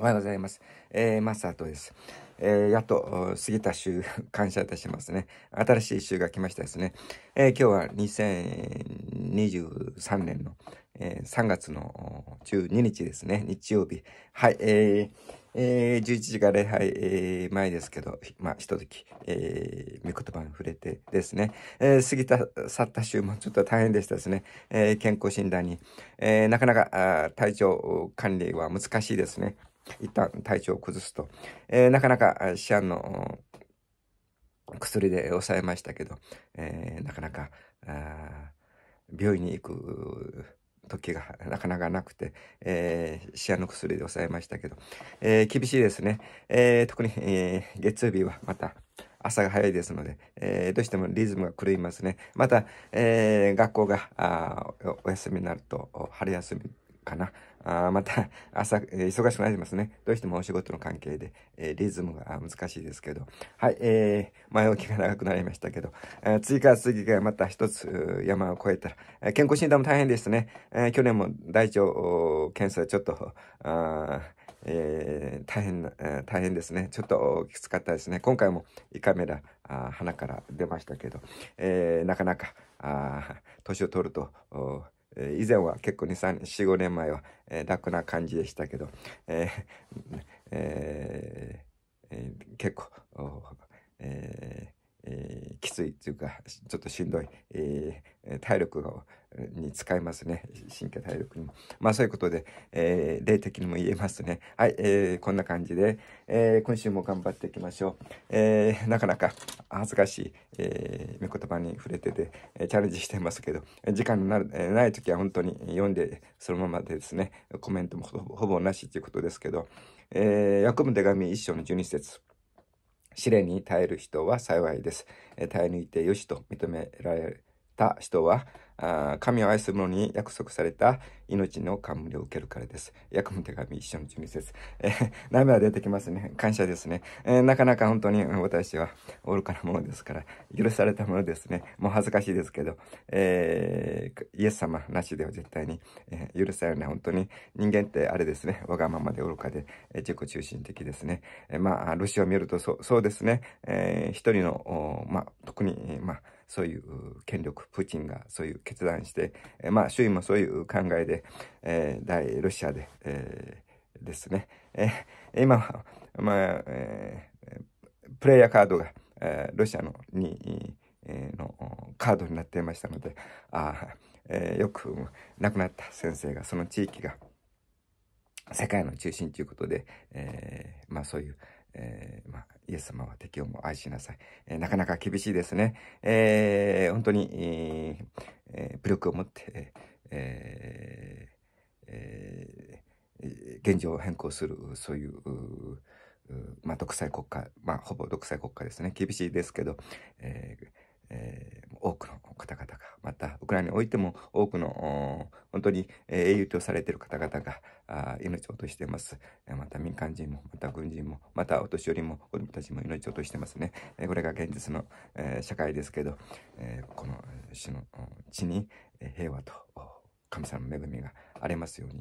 おはようございます。えー、マートです。えー、やっと過ぎた週、感謝いたしますね。新しい週が来ましたですね。えー、今日は2023年の、えー、3月の12日ですね。日曜日。はい、えー、えー、11時が礼拝、えー、前ですけど、まあ、ひととき、えー、見言葉に触れてですね、えー、過ぎた、去った週もちょっと大変でしたですね、えー、健康診断に、えー、なかなかあ体調管理は難しいですね。一旦体調を崩すと、えー、なかなかシアンの薬で抑えましたけど、えー、なかなか病院に行く時がなかなかなくて、えー、シアの薬で抑えましたけど、えー、厳しいですね、えー、特に、えー、月曜日はまた朝が早いですので、えー、どうしてもリズムが狂いますねまた、えー、学校がお休みになると春休みかなあまた、朝、え忙しくなりますね。どうしてもお仕事の関係で、えー、リズムが難しいですけど。はい、えー、前置きが長くなりましたけど、えー、次から次からまた一つ山を越えたら、えー、健康診断も大変ですね。えー、去年も大腸検査ちょっと、あえー、大変な、えー、大変ですね。ちょっときつかったですね。今回も胃カメラ、あ鼻から出ましたけど、えー、なかなか、あ年を取ると、えー、以前は結構2、3、4、5年前は、えー、楽な感じでしたけど、えーえー、結構、えきついっていうか、ちょっとしんどい、えー、体力をに使いますね。神経体力にも。まあそういうことで、えー、霊的にも言えますね。はい、えー、こんな感じで、えー、今週も頑張っていきましょう。えー、なかなか恥ずかしい、えー、見言葉に触れてて、えチャレンジしてますけど、時間にな,、る、えー、ない時は本当に読んで、そのままでですね、コメントもほぼほぼなしということですけど、えー、ヤコ手紙一章の12節試練に耐える人は幸いです。耐え抜いてよしと認められた人はあ神を愛する者に約束された命の冠を受けるからです。役の手紙一緒の準備説。え 涙出てきますね。感謝ですね、えー、なかなか本当に私は愚かなものですから、許されたものですね。もう恥ずかしいですけど、えー、イエス様なしでは絶対に、え許されない。本当に人間ってあれですね。わがままで愚かで、え自己中心的ですね。えまあ、ロシアを見るとそそうですね。えー、一人の、まあ、特に、まあ、そういう権力、プーチンがそういう権力決断して、えー、まあ、周囲もそういう考えで、えー、大ロシアで、えー、ですね。えー、今は、まあ、えー、プレイヤーカードが、えー、ロシアのに、えー、のカードになっていましたので、あえー、よく亡くなった先生が、その地域が、世界の中心ということで、えー、まあそういう、えー、まあ、イエス様は敵をも愛しなさい。えー、なかなか厳しいですね。えー、本当に、ええー、武力を持って、ええ現状を変更する、そういう、うまあ、独裁国家、まあ、ほぼ独裁国家ですね。厳しいですけど、ええ多くの方々が、また、ウクライナにおいても多くの、本当に英雄とされている方々が、命を落としています。また民間人も、また軍人も、またお年寄りも、子供たちも命を落としてますね。これが現実の社会ですけど、この死の地に平和と神様の恵みがありますよう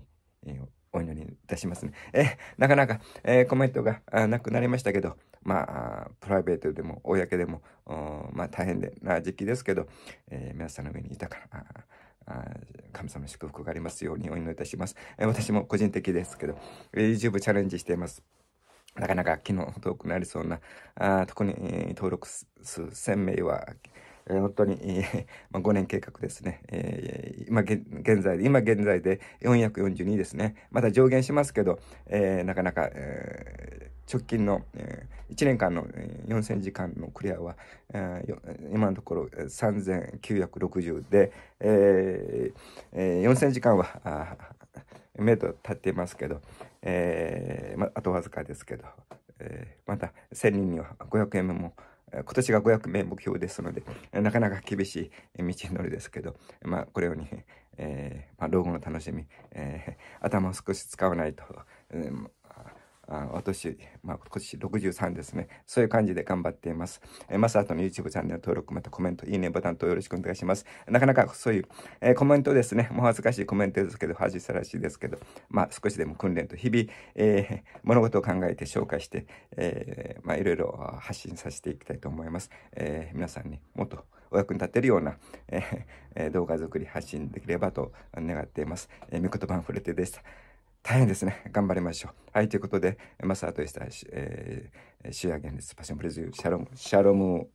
に、お祈りいたしますね。え、なかなか、えー、コメントがあなくなりましたけど、まあ、プライベートでも、公でも、まあ、大変でな時期ですけど、えー、皆さんの上にいたから、神様の祝福がありますようにお祈りいたします。えー、私も個人的ですけど、YouTube チャレンジしています。なかなか昨日遠くなりそうな、あ特に、え登録数1000名は、えー、本当に、えー、まあ、5年計画ですね。えー、今現在今現在で442ですね。また上限しますけど、えー、なかなか、えー、直近の、えー、1年間の4000時間のクリアは、えー、今のところ3960で、えーえー、4000時間は、あ目と立っていますけど、えーまあ、あとわずかですけど、えー、また1000人には500円も今年が500名目標ですので、なかなか厳しい道のりですけど、まあ、これをね、えー、まあ、老後の楽しみ、えー、頭を少し使わないと、えーあ私、まあ、今年63ですね。そういう感じで頑張っています。えー、マサートの YouTube チャンネル登録、またコメント、いいねボタンとよろしくお願いします。なかなかそういう、えー、コメントですね、もう恥ずかしいコメントですけど、恥さらしいですけど、まあ、少しでも訓練と日々、えー、物事を考えて紹介して、えー、まあ、いろいろ発信させていきたいと思います。えー、皆さんにもっとお役に立てるような、えー、動画作り、発信できればと願っています。えー、みことばんふれてでした。大変ですね。頑張りましょう。はい、ということで、マスターとした、えー、シュアゲンです。パシンプレズシャロム、シャロム